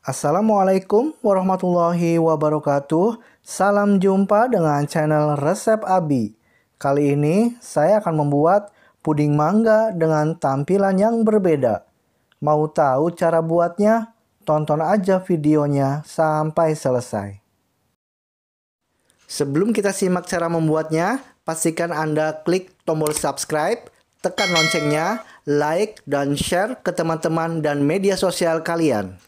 Assalamualaikum warahmatullahi wabarakatuh. Salam jumpa dengan channel Resep Abi. Kali ini saya akan membuat puding mangga dengan tampilan yang berbeda. Mau tahu cara buatnya? Tonton aja videonya sampai selesai. Sebelum kita simak cara membuatnya, pastikan Anda klik tombol subscribe, tekan loncengnya, like, dan share ke teman-teman dan media sosial kalian.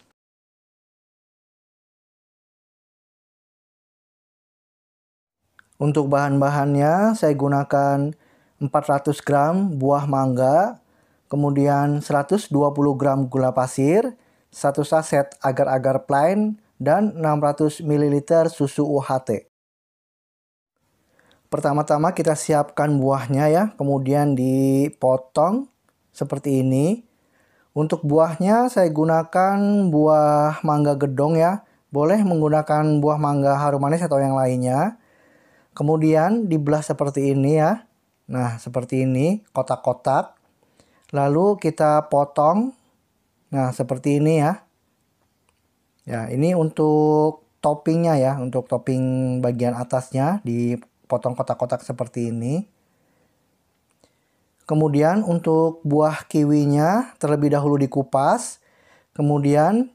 Untuk bahan-bahannya saya gunakan 400 gram buah mangga, kemudian 120 gram gula pasir, 1 saset agar-agar plain, dan 600 ml susu UHT. Pertama-tama kita siapkan buahnya ya, kemudian dipotong seperti ini. Untuk buahnya saya gunakan buah mangga gedong ya. Boleh menggunakan buah mangga harum manis atau yang lainnya. Kemudian dibelah seperti ini ya. Nah, seperti ini, kotak-kotak. Lalu kita potong. Nah, seperti ini ya. Ya, ini untuk toppingnya ya, untuk topping bagian atasnya dipotong kotak-kotak seperti ini. Kemudian untuk buah kiwinya terlebih dahulu dikupas. Kemudian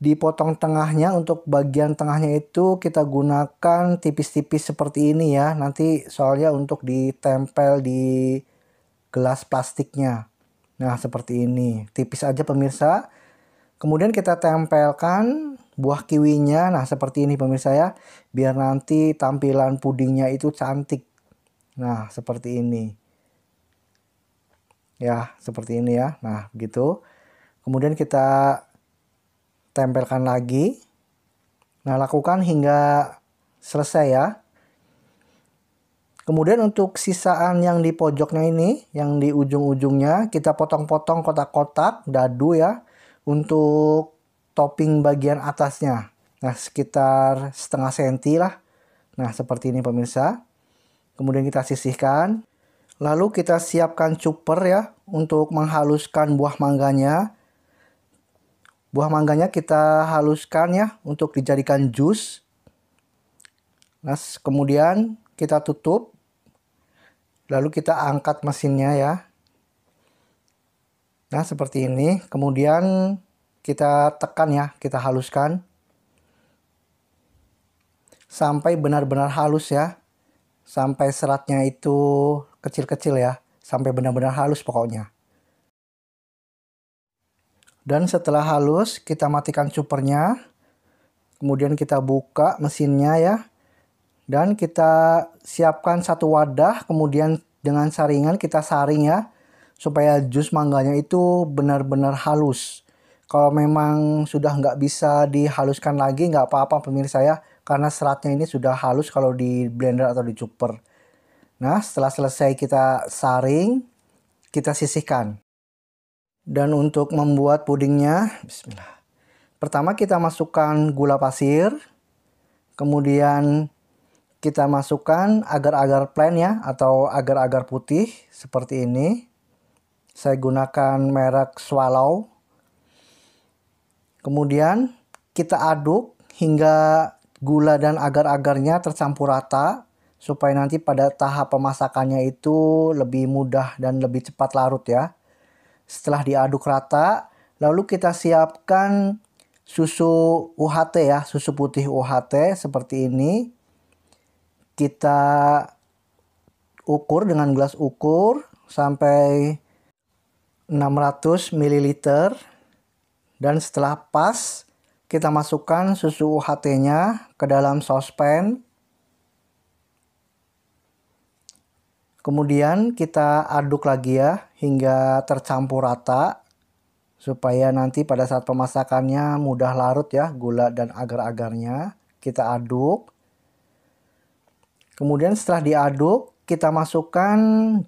dipotong tengahnya untuk bagian tengahnya itu kita gunakan tipis-tipis seperti ini ya nanti soalnya untuk ditempel di gelas plastiknya nah seperti ini tipis aja pemirsa kemudian kita tempelkan buah kiwinya nah seperti ini pemirsa ya biar nanti tampilan pudingnya itu cantik nah seperti ini ya seperti ini ya nah gitu kemudian kita tempelkan lagi. Nah, lakukan hingga selesai ya. Kemudian untuk sisaan yang di pojoknya ini, yang di ujung-ujungnya, kita potong-potong kotak-kotak dadu ya untuk topping bagian atasnya. Nah, sekitar setengah senti lah. Nah, seperti ini pemirsa. Kemudian kita sisihkan. Lalu kita siapkan chopper ya untuk menghaluskan buah mangganya. Buah mangganya kita haluskan ya untuk dijadikan jus. Nah, kemudian kita tutup. Lalu kita angkat mesinnya ya. Nah, seperti ini. Kemudian kita tekan ya, kita haluskan. Sampai benar-benar halus ya. Sampai seratnya itu kecil-kecil ya. Sampai benar-benar halus pokoknya. Dan setelah halus, kita matikan cupernya. Kemudian kita buka mesinnya ya. Dan kita siapkan satu wadah, kemudian dengan saringan kita saring ya. Supaya jus mangganya itu benar-benar halus. Kalau memang sudah nggak bisa dihaluskan lagi, nggak apa-apa pemirsa ya. Karena seratnya ini sudah halus kalau di blender atau di chopper. Nah, setelah selesai kita saring, kita sisihkan. Dan untuk membuat pudingnya, bismillah. Pertama kita masukkan gula pasir. Kemudian kita masukkan agar-agar plain ya atau agar-agar putih seperti ini. Saya gunakan merek Swallow. Kemudian kita aduk hingga gula dan agar-agarnya tercampur rata supaya nanti pada tahap pemasakannya itu lebih mudah dan lebih cepat larut ya. Setelah diaduk rata, lalu kita siapkan susu UHT ya, susu putih UHT seperti ini. Kita ukur dengan gelas ukur sampai 600 ml dan setelah pas kita masukkan susu UHT-nya ke dalam sospen Kemudian kita aduk lagi ya hingga tercampur rata supaya nanti pada saat pemasakannya mudah larut ya gula dan agar-agarnya. Kita aduk. Kemudian setelah diaduk kita masukkan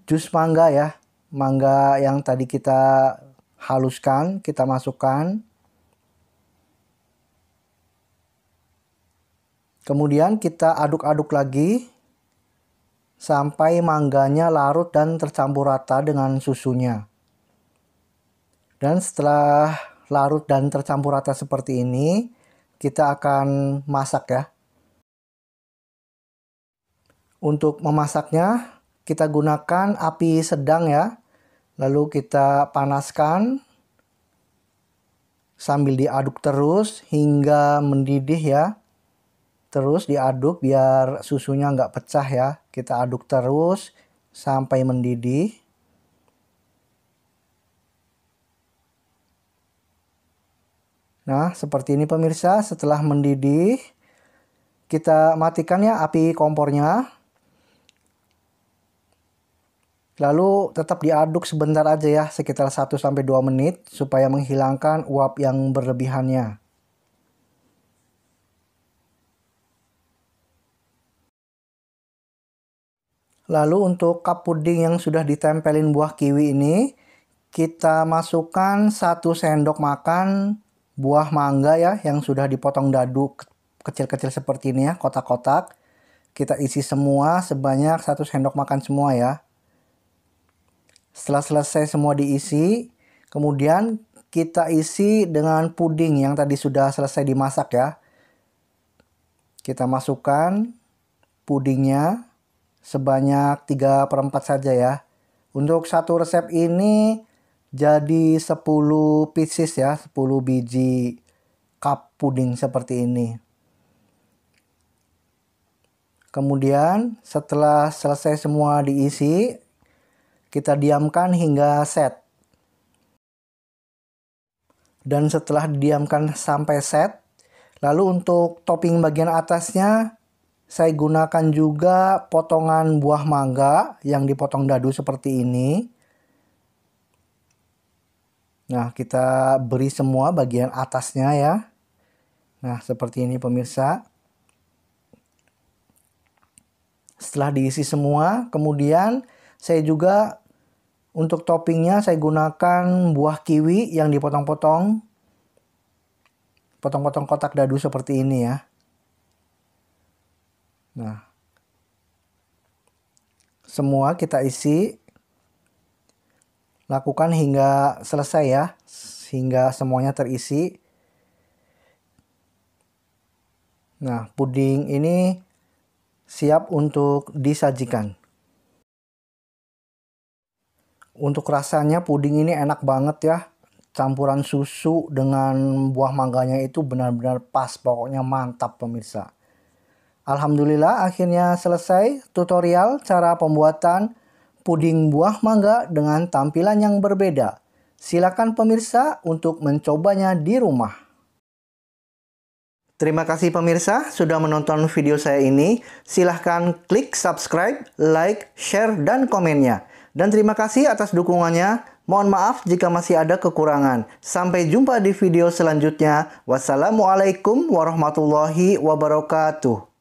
jus mangga ya. Mangga yang tadi kita haluskan kita masukkan. Kemudian kita aduk-aduk lagi sampai mangganya larut dan tercampur rata dengan susunya. Dan setelah larut dan tercampur rata seperti ini, kita akan masak ya. Untuk memasaknya, kita gunakan api sedang ya. Lalu kita panaskan sambil diaduk terus hingga mendidih ya terus diaduk biar susunya nggak pecah ya. Kita aduk terus sampai mendidih. Nah, seperti ini pemirsa, setelah mendidih kita matikan ya api kompornya. Lalu tetap diaduk sebentar aja ya, sekitar 1 2 menit supaya menghilangkan uap yang berlebihannya. Lalu untuk cup puding yang sudah ditempelin buah kiwi ini, kita masukkan satu sendok makan buah mangga ya yang sudah dipotong dadu kecil-kecil seperti ini ya, kotak-kotak. Kita isi semua sebanyak satu sendok makan semua ya. Setelah selesai semua diisi, kemudian kita isi dengan puding yang tadi sudah selesai dimasak ya. Kita masukkan pudingnya sebanyak 3 per 4 saja ya. Untuk satu resep ini jadi 10 pieces ya, 10 biji cup puding seperti ini. Kemudian setelah selesai semua diisi, kita diamkan hingga set. Dan setelah didiamkan sampai set, lalu untuk topping bagian atasnya saya gunakan juga potongan buah mangga yang dipotong dadu seperti ini. Nah, kita beri semua bagian atasnya ya. Nah, seperti ini pemirsa. Setelah diisi semua, kemudian saya juga untuk toppingnya saya gunakan buah kiwi yang dipotong-potong. Potong-potong kotak dadu seperti ini ya. Nah, semua kita isi. Lakukan hingga selesai ya, hingga semuanya terisi. Nah, puding ini siap untuk disajikan. Untuk rasanya puding ini enak banget ya. Campuran susu dengan buah mangganya itu benar-benar pas, pokoknya mantap pemirsa. Alhamdulillah akhirnya selesai tutorial cara pembuatan puding buah mangga dengan tampilan yang berbeda. Silakan pemirsa untuk mencobanya di rumah. Terima kasih pemirsa sudah menonton video saya ini. Silahkan klik subscribe, like, share, dan komennya. Dan terima kasih atas dukungannya. Mohon maaf jika masih ada kekurangan. Sampai jumpa di video selanjutnya. Wassalamualaikum warahmatullahi wabarakatuh.